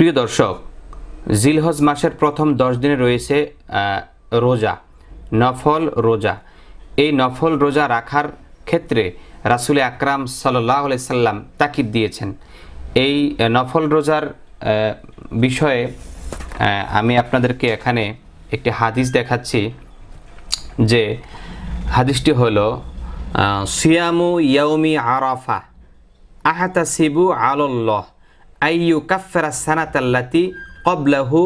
প্রিয় দর্শক জিলহজ মাসের প্রথম দশ দিনে রয়েছে রোজা নফল রোজা এই নফল রোজা রাখার ক্ষেত্রে রাসুল আকরাম সাল্লাহ সাল্লাম তাকিদ দিয়েছেন এই নফল রোজার বিষয়ে আমি আপনাদেরকে এখানে একটি হাদিস দেখাচ্ছি যে হাদিসটি হল সিয়ামু ইয়াউমি আহাতা সিবু আলল্লাহ আইউ কাফারা সানাতাল্লাতি কবলাহু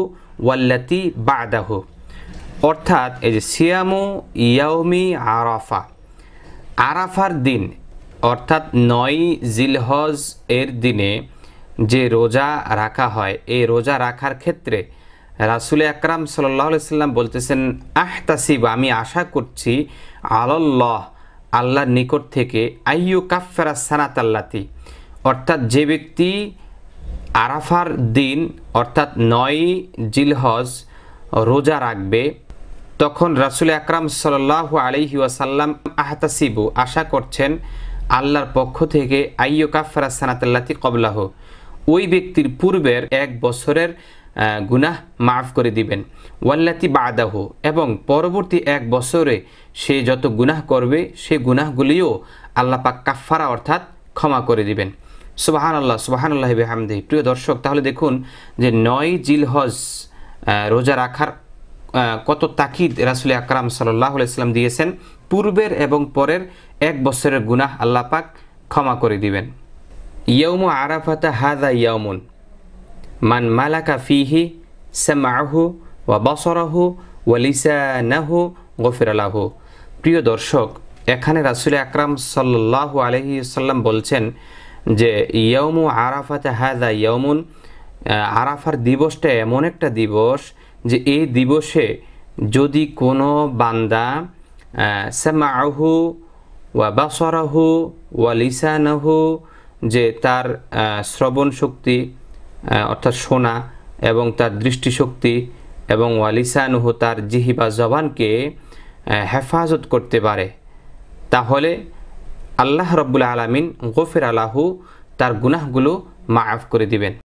ওয়াল্লাতি বাদাহু অর্থাৎ এই যে সিয়ামু ইয়াউমি আরাফা আরাফার দিন অর্থাৎ নয় জিলহজ এর দিনে যে রোজা রাখা হয় এই রোজা রাখার ক্ষেত্রে রাসুল আকরাম সাল্লাহ সাল্লাম বলতেছেন আহ তাসিব আমি আশা করছি আল্লাহ আল্লাহর নিকট থেকে আইয়ু কাফেরা সানাত আল্লাতি অর্থাৎ যে ব্যক্তি আরাফার দিন অর্থাৎ নয় জিলহজ রোজা রাখবে তখন রাসুল আকরাম সাল্লাহ আলহি ওয়াসাল্লাম আহতাসিবু আশা করছেন আল্লাহর পক্ষ থেকে আইয় কাফরা সানাতাল্লাতি কবলাহ ওই ব্যক্তির পূর্বের এক বছরের গুনাহ মাফ করে দিবেন ওয়াল্লাতি বাদাহ এবং পরবর্তী এক বছরে সে যত গুনাহ করবে সে গুনাহগুলিও আল্লাপাক কাফারা অর্থাৎ ক্ষমা করে দিবেন সুবাহান আল্লাহ সুবাহান আল্লাহ বেহামদি প্রিয় দর্শক তাহলে দেখুন যে নয় জিলহজ রোজা রাখার কত তাকিদ রাসুল আকরাম সাল্লাহ ইসলাম দিয়েছেন পূর্বের এবং পরের এক বছরের গুনাহ আল্লাহ পাক ক্ষমা করে দিবেন ইয়ৌম আরাফাতা হাদা ইয়ামুন মান মালাকা ফিহি সামাহু ওয়া বসরাহু নাহু গফির আলাহু প্রিয় দর্শক এখানে রাসুল আকরাম সাল্লাহ আলহি সাল্লাম বলছেন যে ইয়মু আরাফাতে হাজা ইয়মুন আরাফার দিবসটা এমন একটা দিবস যে এই দিবসে যদি কোনো বান্দা সেমাহু ওয়া বাসরাহু ওয়া লিসানাহু যে তার শ্রবণ শক্তি অর্থাৎ শোনা এবং তার দৃষ্টিশক্তি এবং ওয়ালিসানহু তার জিহিবা জবানকে হেফাজত করতে পারে তাহলে আল্লাহ রব্বুল আলমিন গোফের আলাহু তার গুনাহগুলো মাফ করে দিবেন